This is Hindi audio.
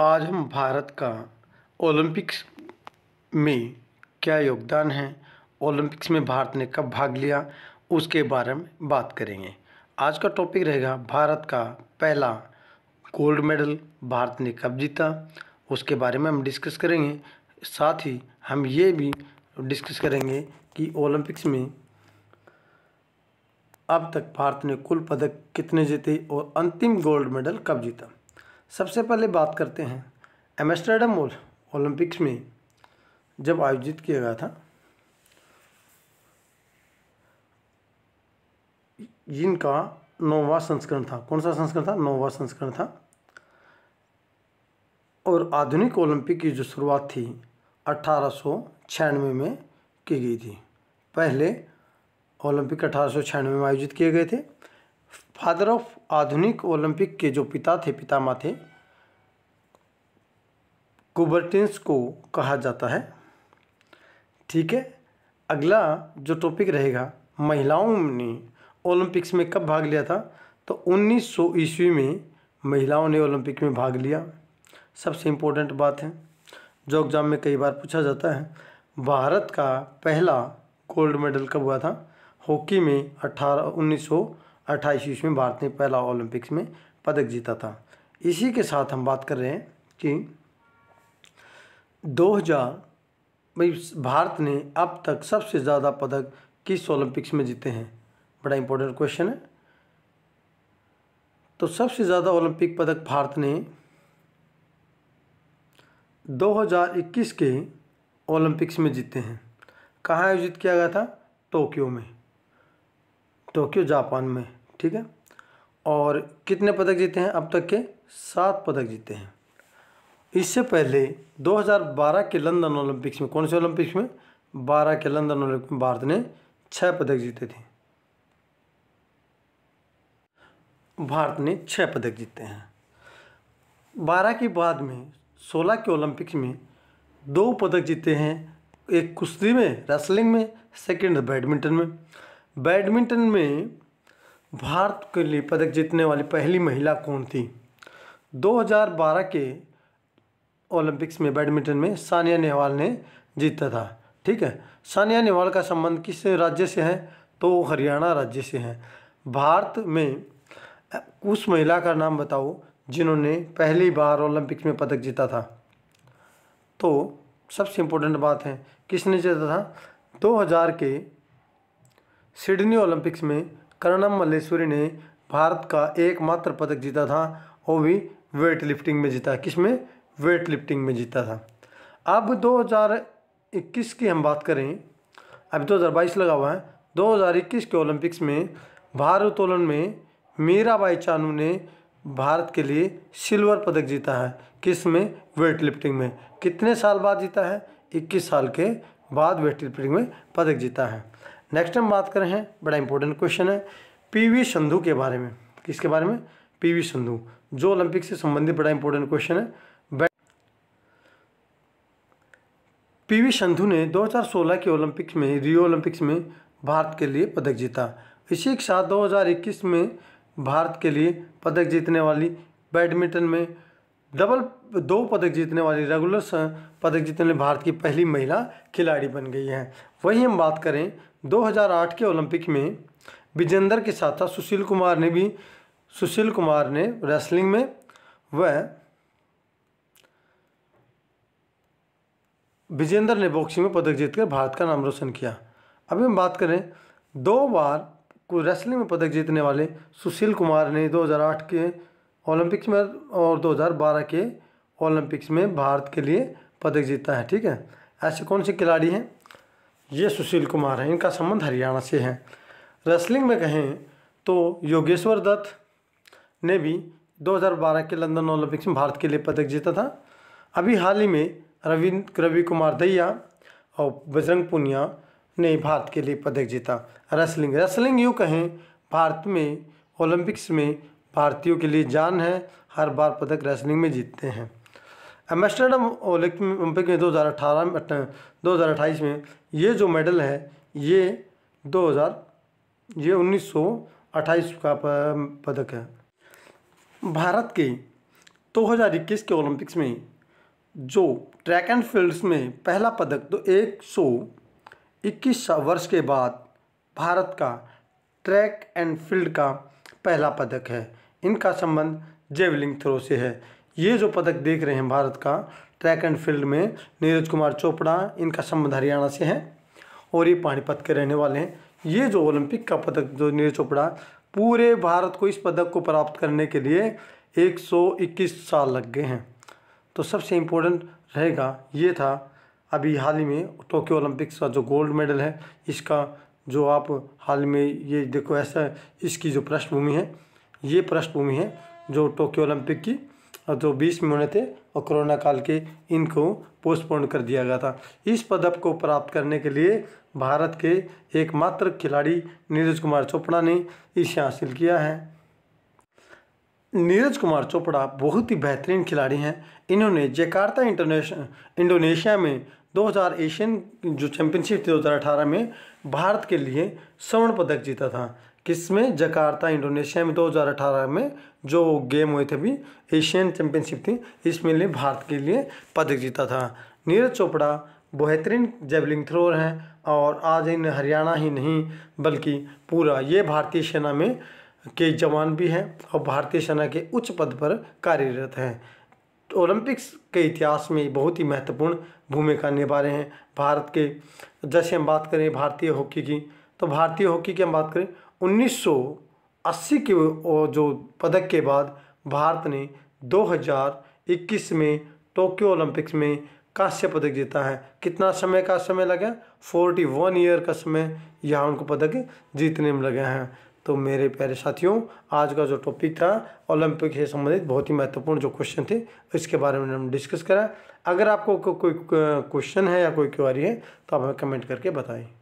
आज हम भारत का ओलंपिक्स में क्या योगदान है ओलंपिक्स में भारत ने कब भाग लिया उसके बारे में बात करेंगे आज का टॉपिक रहेगा भारत का पहला गोल्ड मेडल भारत ने कब जीता उसके बारे में हम डिस्कस करेंगे साथ ही हम ये भी डिस्कस करेंगे कि ओलंपिक्स में अब तक भारत ने कुल पदक कितने जीते और अंतिम गोल्ड मेडल कब जीता सबसे पहले बात करते हैं एमस्टर्डम मॉल ओलंपिक्स में जब आयोजित किया गया था जिनका नौवा संस्करण था कौन सा संस्करण था नौवा संस्करण था और आधुनिक ओलंपिक की जो शुरुआत थी अठारह में की गई थी पहले ओलंपिक अठारह में आयोजित किए गए थे फादर ऑफ आधुनिक ओलंपिक के जो पिता थे पितामा थे कुबर्टिन्स को कहा जाता है ठीक है अगला जो टॉपिक रहेगा महिलाओं ने ओलंपिक्स में कब भाग लिया था तो 1900 ईस्वी में महिलाओं ने ओलंपिक में भाग लिया सबसे इम्पोर्टेंट बात है जो एग्ज़ाम में कई बार पूछा जाता है भारत का पहला गोल्ड मेडल कब हुआ था हॉकी में अट्ठारह उन्नीस सौ अट्ठाईस ईस्वी में भारत ने पहला ओलंपिक्स में पदक जीता था इसी के साथ हम बात कर रहे हैं कि 2000 हजार भारत ने अब तक सबसे ज़्यादा पदक किस ओलंपिक्स में जीते हैं बड़ा इंपॉर्टेंट क्वेश्चन है तो सबसे ज़्यादा ओलंपिक पदक भारत ने 2021 के ओलंपिक्स में जीते हैं कहाँ आयोजित किया गया था टोक्यो में टोक्यो जापान में ठीक है और कितने पदक जीते हैं अब तक के सात पदक जीते हैं इससे पहले 2012 के लंदन ओलंपिक्स में कौन से ओलंपिक्स में 12 के लंदन ओलंपिक में भारत ने छः पदक जीते थे भारत ने छः पदक जीते हैं बारह के बाद में सोलह के ओलंपिक्स में दो पदक जीते हैं एक कुश्ती में रेसलिंग में सेकंड बैडमिंटन में बैडमिंटन में भारत के लिए पदक जीतने वाली पहली महिला कौन थी 2012 के ओलंपिक्स में बैडमिंटन में सानिया नेहवाल ने जीता था ठीक है सानिया नेहवाल का संबंध किस राज्य से है तो हरियाणा राज्य से है भारत में उस महिला का नाम बताओ जिन्होंने पहली बार ओलंपिक्स में पदक जीता था तो सबसे इम्पोर्टेंट बात है किसने जीता था 2000 के सिडनी ओलंपिक्स में करणम मल्लेश्वरी ने भारत का एकमात्र पदक जीता था वो भी वेट लिफ्टिंग में जीता किस में वेट लिफ्टिंग में जीता था अब 2021 की हम बात करें अब तो 2022 लगा हुआ है 2021 के ओलंपिक्स में भारोत्तोलन में मीराबाई चानू ने भारत के लिए सिल्वर पदक जीता है किस में वेट लिफ्टिंग में कितने साल बाद जीता है 21 साल के बाद वेट लिफ्टिंग में पदक जीता है नेक्स्ट हम बात करें हैं बड़ा इंपॉर्टेंट क्वेश्चन है पीवी संधु के बारे में किसके बारे में पीवी संधु जो ओलंपिक से संबंधित बड़ा इंपॉर्टेंट क्वेश्चन है पीवी संधु ने 2016 के ओलंपिक्स में रियो ओलंपिक्स में भारत के लिए पदक जीता इसी के साथ 2021 में भारत के लिए पदक जीतने वाली बैडमिंटन में डबल दो पदक जीतने वाली रेगुलर पदक जीतने वाली भारत की पहली महिला खिलाड़ी बन गई हैं वहीं हम बात करें 2008 के ओलंपिक में विजेंद्र के साथ सुशील कुमार ने भी सुशील कुमार ने रेसलिंग में वह विजेंदर ने बॉक्सिंग में पदक जीतकर भारत का नाम रोशन किया अभी हम बात करें दो बार को रेसलिंग में पदक जीतने वाले सुशील कुमार ने 2008 के ओलंपिक्स में और 2012 के ओलंपिक्स में भारत के लिए पदक जीता है ठीक है ऐसे कौन से खिलाड़ी हैं ये सुशील कुमार हैं इनका संबंध हरियाणा से है रेसलिंग में कहें तो योगेश्वर दत्त ने भी 2012 के लंदन ओलंपिक्स में भारत के लिए पदक जीता था अभी हाल ही में रविंद्र रवि कुमार दैया और बजरंग पुनिया ने भारत के लिए पदक जीता रेसलिंग रेसलिंग यूँ कहें भारत में ओलंपिक्स में भारतीयों के लिए जान है हर बार पदक रेसलिंग में जीतते हैं एम्स्टर्डम ओलंपिक में दो अठारह में दो में ये जो मेडल है ये 2000 ये 1928 का पदक है भारत के 2021 के ओलंपिक्स में जो ट्रैक एंड फील्ड्स में पहला पदक तो एक सौ इक्कीस वर्ष के बाद भारत का ट्रैक एंड फील्ड का पहला पदक है इनका संबंध जेवलिंग थ्रो से है ये जो पदक देख रहे हैं भारत का ट्रैक एंड फील्ड में नीरज कुमार चोपड़ा इनका संबंध हरियाणा से है और ये पानीपत के रहने वाले हैं ये जो ओलंपिक का पदक जो नीरज चोपड़ा पूरे भारत को इस पदक को प्राप्त करने के लिए 121 साल लग गए हैं तो सबसे इम्पोर्टेंट रहेगा ये था अभी हाल ही में टोक्यो ओलंपिक्स का जो गोल्ड मेडल है इसका जो आप हाल में ये देखो ऐसा इसकी जो पृष्ठभूमि है ये पृष्ठभूमि है जो टोक्यो ओलंपिक की और जो बीस में होने थे और कोरोना काल के इनको पोस्टपोन कर दिया गया था इस पदक को प्राप्त करने के लिए भारत के एकमात्र खिलाड़ी नीरज कुमार चोपड़ा ने इसे हासिल किया है नीरज कुमार चोपड़ा बहुत ही बेहतरीन खिलाड़ी हैं इन्होंने जकार्ता इंटरनेशनल इंडोनेशिया में 2000 एशियन जो चैंपियनशिप थी 2018 में भारत के लिए स्वर्ण पदक जीता था किस में जकार्ता इंडोनेशिया में 2018 में जो गेम हुए थे अभी एशियन चैम्पियनशिप थी इसमें लिए भारत के लिए पदक जीता था नीरज चोपड़ा बेहतरीन जेवलिंग थ्रोर हैं और आज इन हरियाणा ही नहीं बल्कि पूरा ये भारतीय सेना में के जवान भी हैं और भारतीय सेना के उच्च पद पर कार्यरत हैं ओलंपिक्स के इतिहास में बहुत ही महत्वपूर्ण भूमिका निभा रहे हैं भारत के जैसे हम बात करें भारतीय हॉकी की तो भारतीय हॉकी की हम बात करें 1980 के जो पदक के बाद भारत ने 2021 में टोक्यो ओलंपिक्स में कांस्य पदक जीता है कितना समय का समय लगा फोर्टी वन ईयर का समय यहाँ उनको पदक जीतने में लगे हैं तो मेरे प्यारे साथियों आज का जो टॉपिक था ओलंपिक से संबंधित बहुत ही महत्वपूर्ण जो क्वेश्चन थे इसके बारे में हम डिस्कस करा अगर आपको कोई क्वेश्चन है या कोई क्वारी है तो आप हमें कमेंट करके बताएं